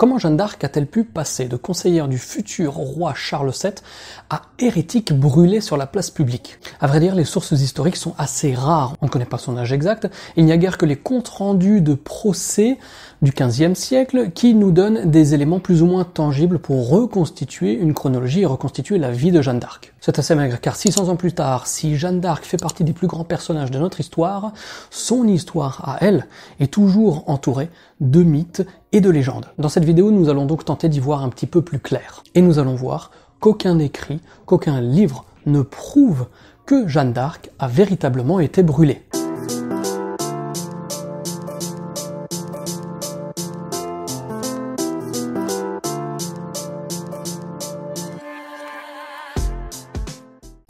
Comment Jeanne d'Arc a-t-elle pu passer de conseillère du futur roi Charles VII à hérétique brûlée sur la place publique À vrai dire, les sources historiques sont assez rares. On ne connaît pas son âge exact. Il n'y a guère que les comptes rendus de procès du XVe siècle qui nous donnent des éléments plus ou moins tangibles pour reconstituer une chronologie et reconstituer la vie de Jeanne d'Arc. C'est assez maigre, car 600 ans plus tard, si Jeanne d'Arc fait partie des plus grands personnages de notre histoire, son histoire à elle est toujours entourée de mythes et de légendes. Dans cette vidéo, nous allons donc tenter d'y voir un petit peu plus clair. Et nous allons voir qu'aucun écrit, qu'aucun livre ne prouve que Jeanne d'Arc a véritablement été brûlée.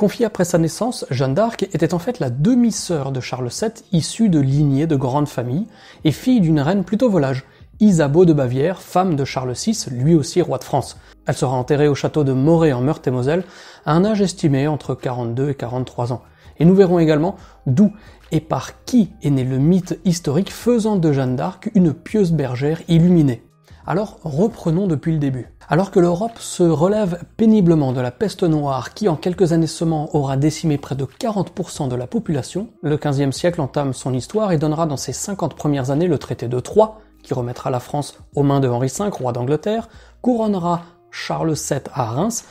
Confiée après sa naissance, Jeanne d'Arc était en fait la demi-sœur de Charles VII, issue de lignées de grandes familles et fille d'une reine plutôt volage, Isabeau de Bavière, femme de Charles VI, lui aussi roi de France. Elle sera enterrée au château de Moret en Meurthe-et-Moselle à un âge estimé entre 42 et 43 ans. Et nous verrons également d'où et par qui est né le mythe historique faisant de Jeanne d'Arc une pieuse bergère illuminée. Alors reprenons depuis le début. Alors que l'Europe se relève péniblement de la peste noire qui en quelques années seulement aura décimé près de 40% de la population, le XVe siècle entame son histoire et donnera dans ses 50 premières années le traité de Troyes, qui remettra la France aux mains de Henri V, roi d'Angleterre, couronnera Charles VII à Reims,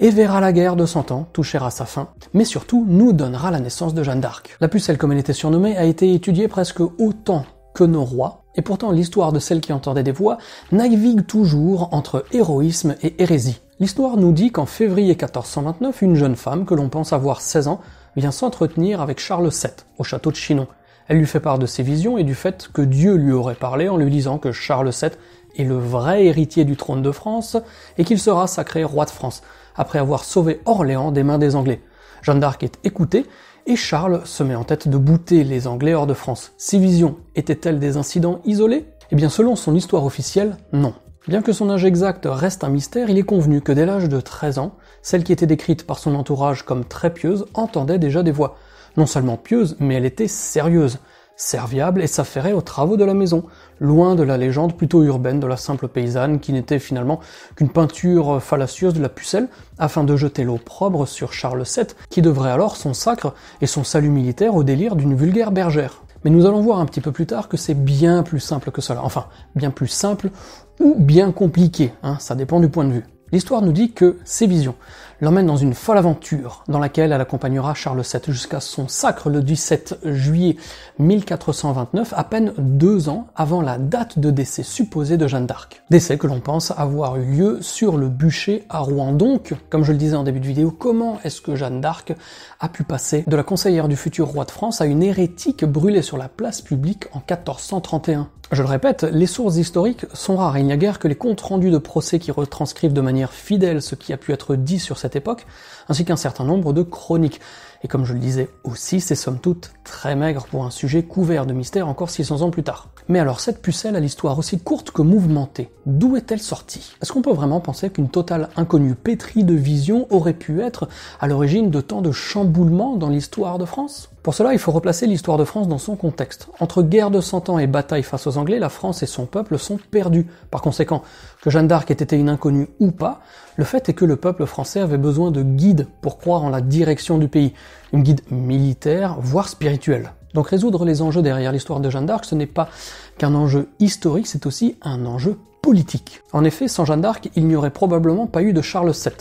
et verra la guerre de 100 Ans toucher à sa fin, mais surtout nous donnera la naissance de Jeanne d'Arc. La pucelle, comme elle était surnommée, a été étudiée presque autant que nos rois, et pourtant, l'histoire de celle qui entendait des voix navigue toujours entre héroïsme et hérésie. L'histoire nous dit qu'en février 1429, une jeune femme, que l'on pense avoir 16 ans, vient s'entretenir avec Charles VII, au château de Chinon. Elle lui fait part de ses visions et du fait que Dieu lui aurait parlé en lui disant que Charles VII est le vrai héritier du trône de France et qu'il sera sacré roi de France, après avoir sauvé Orléans des mains des Anglais. Jeanne d'Arc est écoutée et Charles se met en tête de bouter les Anglais hors de France. Ces visions étaient-elles des incidents isolés Eh bien selon son histoire officielle, non. Bien que son âge exact reste un mystère, il est convenu que dès l'âge de 13 ans, celle qui était décrite par son entourage comme très pieuse entendait déjà des voix. Non seulement pieuse, mais elle était sérieuse serviable et s'affairait aux travaux de la maison, loin de la légende plutôt urbaine de la simple paysanne qui n'était finalement qu'une peinture fallacieuse de la pucelle afin de jeter l'opprobre sur Charles VII qui devrait alors son sacre et son salut militaire au délire d'une vulgaire bergère. Mais nous allons voir un petit peu plus tard que c'est bien plus simple que cela, enfin bien plus simple ou bien compliqué, hein, ça dépend du point de vue. L'histoire nous dit que ces visions l'emmène dans une folle aventure dans laquelle elle accompagnera Charles VII jusqu'à son sacre le 17 juillet 1429, à peine deux ans avant la date de décès supposée de Jeanne d'Arc. Décès que l'on pense avoir eu lieu sur le bûcher à Rouen. Donc, comme je le disais en début de vidéo, comment est-ce que Jeanne d'Arc a pu passer de la conseillère du futur roi de France à une hérétique brûlée sur la place publique en 1431 je le répète, les sources historiques sont rares. Il n'y a guère que les comptes rendus de procès qui retranscrivent de manière fidèle ce qui a pu être dit sur cette époque, ainsi qu'un certain nombre de chroniques. Et comme je le disais aussi, c'est somme toute très maigre pour un sujet couvert de mystères encore 600 ans plus tard. Mais alors cette pucelle a l'histoire aussi courte que mouvementée. D'où est-elle sortie Est-ce qu'on peut vraiment penser qu'une totale inconnue pétrie de visions aurait pu être à l'origine de tant de chamboulements dans l'histoire de France pour cela, il faut replacer l'histoire de France dans son contexte. Entre guerre de Cent Ans et bataille face aux Anglais, la France et son peuple sont perdus. Par conséquent, que Jeanne d'Arc ait été une inconnue ou pas, le fait est que le peuple français avait besoin de guides pour croire en la direction du pays, une guide militaire, voire spirituelle. Donc résoudre les enjeux derrière l'histoire de Jeanne d'Arc, ce n'est pas qu'un enjeu historique, c'est aussi un enjeu politique. En effet, sans Jeanne d'Arc, il n'y aurait probablement pas eu de Charles VII.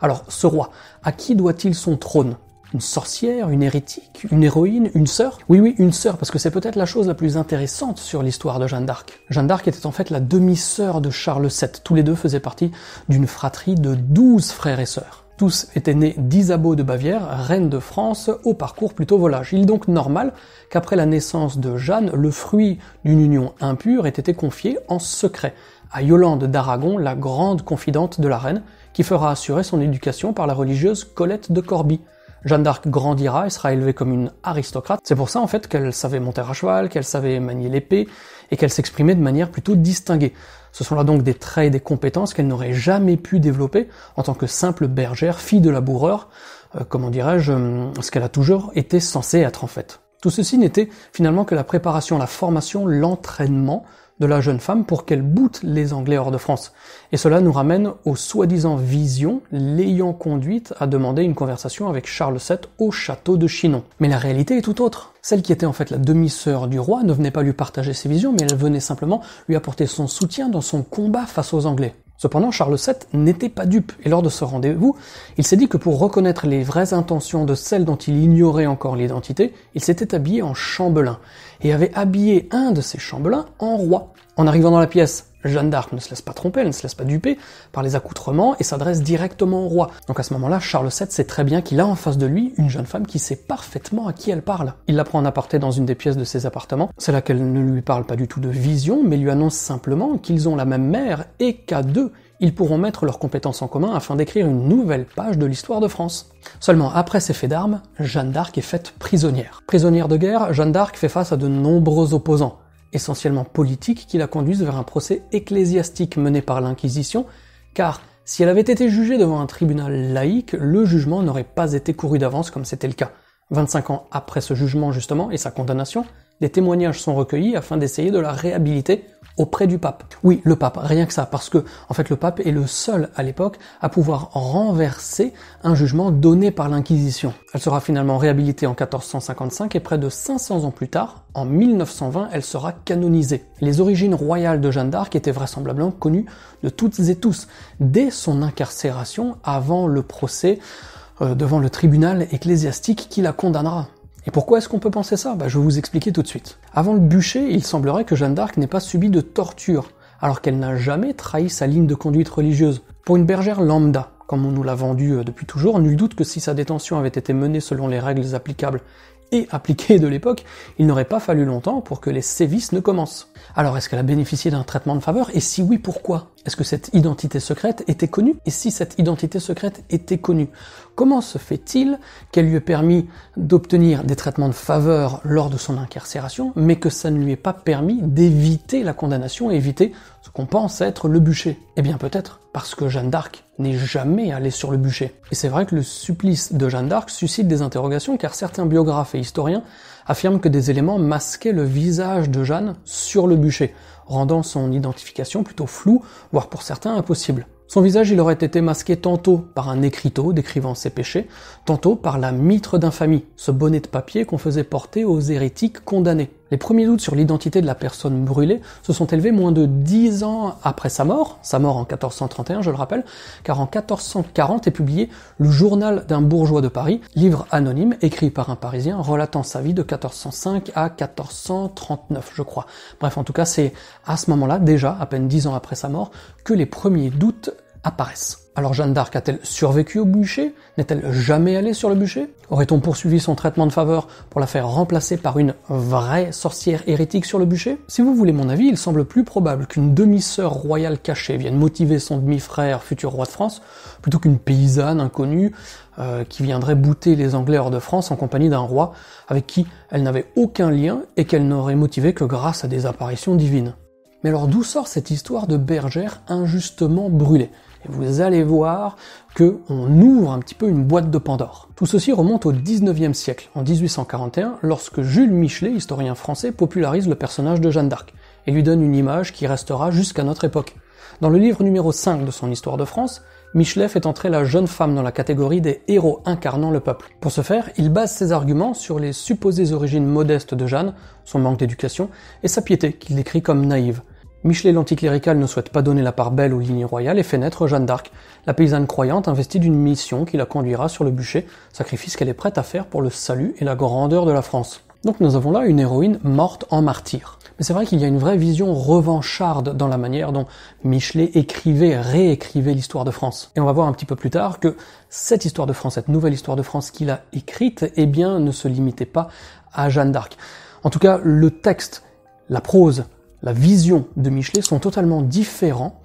Alors, ce roi, à qui doit-il son trône une sorcière, une hérétique, une héroïne, une sœur Oui, oui, une sœur, parce que c'est peut-être la chose la plus intéressante sur l'histoire de Jeanne d'Arc. Jeanne d'Arc était en fait la demi-sœur de Charles VII. Tous les deux faisaient partie d'une fratrie de douze frères et sœurs. Tous étaient nés d'Isabeau de Bavière, reine de France, au parcours plutôt volage. Il est donc normal qu'après la naissance de Jeanne, le fruit d'une union impure ait été confié en secret à Yolande d'Aragon, la grande confidente de la reine, qui fera assurer son éducation par la religieuse Colette de Corbie. Jeanne d'Arc grandira, et sera élevée comme une aristocrate. C'est pour ça en fait qu'elle savait monter à cheval, qu'elle savait manier l'épée et qu'elle s'exprimait de manière plutôt distinguée. Ce sont là donc des traits et des compétences qu'elle n'aurait jamais pu développer en tant que simple bergère, fille de laboureur, euh, comment dirais-je, hum, ce qu'elle a toujours été censée être en fait. Tout ceci n'était finalement que la préparation, la formation, l'entraînement de la jeune femme pour qu'elle boute les Anglais hors de France. Et cela nous ramène aux soi-disant visions l'ayant conduite à demander une conversation avec Charles VII au château de Chinon. Mais la réalité est tout autre. Celle qui était en fait la demi-sœur du roi ne venait pas lui partager ses visions, mais elle venait simplement lui apporter son soutien dans son combat face aux Anglais. Cependant, Charles VII n'était pas dupe, et lors de ce rendez-vous, il s'est dit que pour reconnaître les vraies intentions de celles dont il ignorait encore l'identité, il s'était habillé en chambellan, et avait habillé un de ses chambellans en roi. En arrivant dans la pièce, Jeanne d'Arc ne se laisse pas tromper, elle ne se laisse pas duper par les accoutrements et s'adresse directement au roi. Donc à ce moment-là, Charles VII sait très bien qu'il a en face de lui une jeune femme qui sait parfaitement à qui elle parle. Il la prend en aparté dans une des pièces de ses appartements, c'est là qu'elle ne lui parle pas du tout de vision, mais lui annonce simplement qu'ils ont la même mère et qu'à deux, ils pourront mettre leurs compétences en commun afin d'écrire une nouvelle page de l'histoire de France. Seulement après ces faits d'armes, Jeanne d'Arc est faite prisonnière. Prisonnière de guerre, Jeanne d'Arc fait face à de nombreux opposants essentiellement politique, qui la conduisent vers un procès ecclésiastique mené par l'Inquisition, car si elle avait été jugée devant un tribunal laïque, le jugement n'aurait pas été couru d'avance comme c'était le cas. 25 ans après ce jugement justement et sa condamnation, les témoignages sont recueillis afin d'essayer de la réhabiliter auprès du pape. Oui, le pape, rien que ça, parce que en fait le pape est le seul à l'époque à pouvoir renverser un jugement donné par l'Inquisition. Elle sera finalement réhabilitée en 1455 et près de 500 ans plus tard, en 1920, elle sera canonisée. Les origines royales de Jeanne d'Arc étaient vraisemblablement connues de toutes et tous. Dès son incarcération, avant le procès, euh, devant le tribunal ecclésiastique qui la condamnera. Et pourquoi est-ce qu'on peut penser ça bah, Je vais vous expliquer tout de suite. Avant le bûcher, il semblerait que Jeanne d'Arc n'ait pas subi de torture, alors qu'elle n'a jamais trahi sa ligne de conduite religieuse. Pour une bergère lambda, comme on nous l'a vendu euh, depuis toujours, nul doute que si sa détention avait été menée selon les règles applicables et appliquées de l'époque, il n'aurait pas fallu longtemps pour que les sévices ne commencent. Alors est-ce qu'elle a bénéficié d'un traitement de faveur Et si oui, pourquoi Est-ce que cette identité secrète était connue Et si cette identité secrète était connue Comment se fait-il qu'elle lui ait permis d'obtenir des traitements de faveur lors de son incarcération, mais que ça ne lui ait pas permis d'éviter la condamnation et éviter ce qu'on pense être le bûcher Eh bien peut-être parce que Jeanne d'Arc n'est jamais allée sur le bûcher. Et c'est vrai que le supplice de Jeanne d'Arc suscite des interrogations car certains biographes et historiens affirment que des éléments masquaient le visage de Jeanne sur le bûcher, rendant son identification plutôt floue, voire pour certains impossible. Son visage, il aurait été masqué tantôt par un écriteau décrivant ses péchés, tantôt par la mitre d'infamie, ce bonnet de papier qu'on faisait porter aux hérétiques condamnés. Les premiers doutes sur l'identité de la personne brûlée se sont élevés moins de dix ans après sa mort, sa mort en 1431 je le rappelle, car en 1440 est publié Le Journal d'un bourgeois de Paris, livre anonyme écrit par un Parisien relatant sa vie de 1405 à 1439 je crois. Bref en tout cas c'est à ce moment-là, déjà à peine dix ans après sa mort, que les premiers doutes apparaissent. Alors Jeanne d'Arc a-t-elle survécu au bûcher N'est-elle jamais allée sur le bûcher Aurait-on poursuivi son traitement de faveur pour la faire remplacer par une vraie sorcière hérétique sur le bûcher Si vous voulez mon avis, il semble plus probable qu'une demi-sœur royale cachée vienne motiver son demi-frère, futur roi de France, plutôt qu'une paysanne inconnue euh, qui viendrait bouter les Anglais hors de France en compagnie d'un roi avec qui elle n'avait aucun lien et qu'elle n'aurait motivé que grâce à des apparitions divines. Mais alors d'où sort cette histoire de bergère injustement brûlée Et vous allez voir que on ouvre un petit peu une boîte de Pandore. Tout ceci remonte au 19e siècle, en 1841, lorsque Jules Michelet, historien français, popularise le personnage de Jeanne d'Arc et lui donne une image qui restera jusqu'à notre époque. Dans le livre numéro 5 de son Histoire de France, Michelet fait entrer la jeune femme dans la catégorie des héros incarnant le peuple. Pour ce faire, il base ses arguments sur les supposées origines modestes de Jeanne, son manque d'éducation, et sa piété, qu'il décrit comme naïve. Michelet l'anticlérical ne souhaite pas donner la part belle aux lignes royales et fait naître Jeanne d'Arc, la paysanne croyante investie d'une mission qui la conduira sur le bûcher, sacrifice qu'elle est prête à faire pour le salut et la grandeur de la France. Donc nous avons là une héroïne morte en martyr. Mais c'est vrai qu'il y a une vraie vision revancharde dans la manière dont Michelet écrivait, réécrivait l'histoire de France. Et on va voir un petit peu plus tard que cette histoire de France, cette nouvelle histoire de France qu'il a écrite, eh bien, ne se limitait pas à Jeanne d'Arc. En tout cas, le texte, la prose, la vision de Michelet sont totalement différents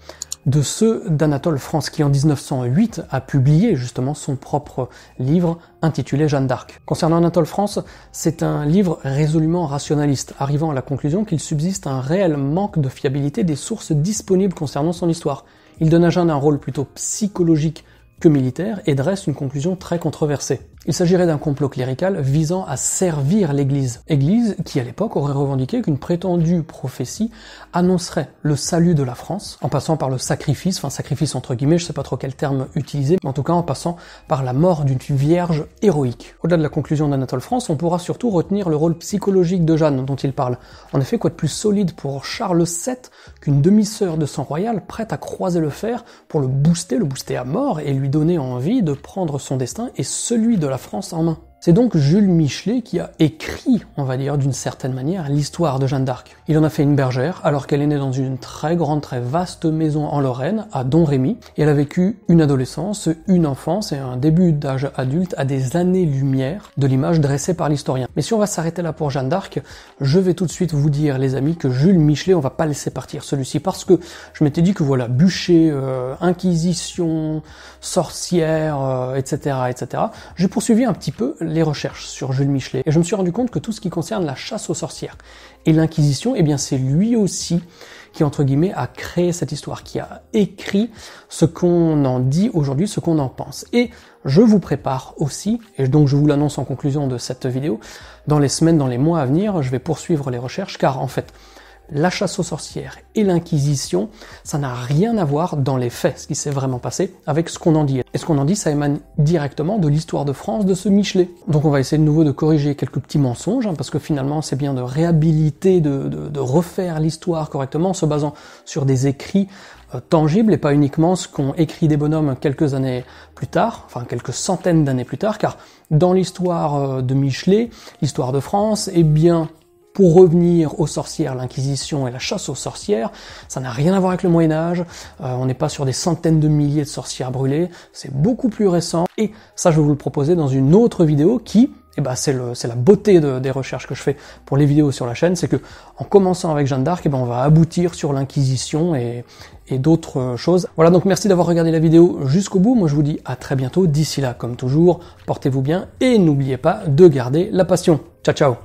de ceux d'Anatole France qui en 1908 a publié justement son propre livre intitulé Jeanne d'Arc. Concernant Anatole France, c'est un livre résolument rationaliste, arrivant à la conclusion qu'il subsiste un réel manque de fiabilité des sources disponibles concernant son histoire. Il donne à Jeanne un rôle plutôt psychologique que militaire et dresse une conclusion très controversée. Il s'agirait d'un complot clérical visant à servir l'Église. Église qui à l'époque aurait revendiqué qu'une prétendue prophétie annoncerait le salut de la France en passant par le sacrifice, enfin sacrifice entre guillemets, je sais pas trop quel terme utiliser, mais en tout cas en passant par la mort d'une vierge héroïque. Au-delà de la conclusion d'Anatole France, on pourra surtout retenir le rôle psychologique de Jeanne dont il parle. En effet, quoi de plus solide pour Charles VII qu'une demi-sœur de sang royal prête à croiser le fer pour le booster, le booster à mort et lui donner envie de prendre son destin et celui de la France en main. C'est donc Jules Michelet qui a écrit, on va dire d'une certaine manière, l'histoire de Jeanne d'Arc. Il en a fait une bergère alors qu'elle est née dans une très grande, très vaste maison en Lorraine, à Domrémy, et elle a vécu une adolescence, une enfance et un début d'âge adulte à des années-lumière de l'image dressée par l'historien. Mais si on va s'arrêter là pour Jeanne d'Arc, je vais tout de suite vous dire, les amis, que Jules Michelet, on va pas laisser partir celui-ci parce que je m'étais dit que voilà, bûcher, euh, inquisition, sorcière, etc., euh, etc. J'ai poursuivi un petit peu les recherches sur Jules Michelet et je me suis rendu compte que tout ce qui concerne la chasse aux sorcières et l'Inquisition, eh bien c'est lui aussi qui entre guillemets a créé cette histoire, qui a écrit ce qu'on en dit aujourd'hui, ce qu'on en pense. Et je vous prépare aussi, et donc je vous l'annonce en conclusion de cette vidéo, dans les semaines, dans les mois à venir, je vais poursuivre les recherches car en fait la chasse aux sorcières et l'Inquisition, ça n'a rien à voir dans les faits, ce qui s'est vraiment passé, avec ce qu'on en dit. Et ce qu'on en dit, ça émane directement de l'histoire de France de ce Michelet. Donc on va essayer de nouveau de corriger quelques petits mensonges, hein, parce que finalement c'est bien de réhabiliter, de, refaire l'histoire correctement en se basant sur des écrits euh, tangibles et pas uniquement ce qu'ont écrit des bonhommes quelques années plus tard, enfin quelques centaines d'années plus tard, car dans l'histoire euh, de Michelet, l'histoire de France, eh bien pour revenir aux sorcières, l'inquisition et la chasse aux sorcières, ça n'a rien à voir avec le Moyen Âge, euh, on n'est pas sur des centaines de milliers de sorcières brûlées, c'est beaucoup plus récent, et ça je vais vous le proposer dans une autre vidéo qui, eh ben, c'est la beauté des recherches que je fais pour les vidéos sur la chaîne, c'est que en commençant avec Jeanne d'Arc, eh ben, on va aboutir sur l'Inquisition et, et d'autres euh, choses. Voilà, donc merci d'avoir regardé la vidéo jusqu'au bout. Moi, je vous dis à très bientôt. D'ici là, comme toujours, portez-vous bien et n'oubliez pas de garder la passion. Ciao, ciao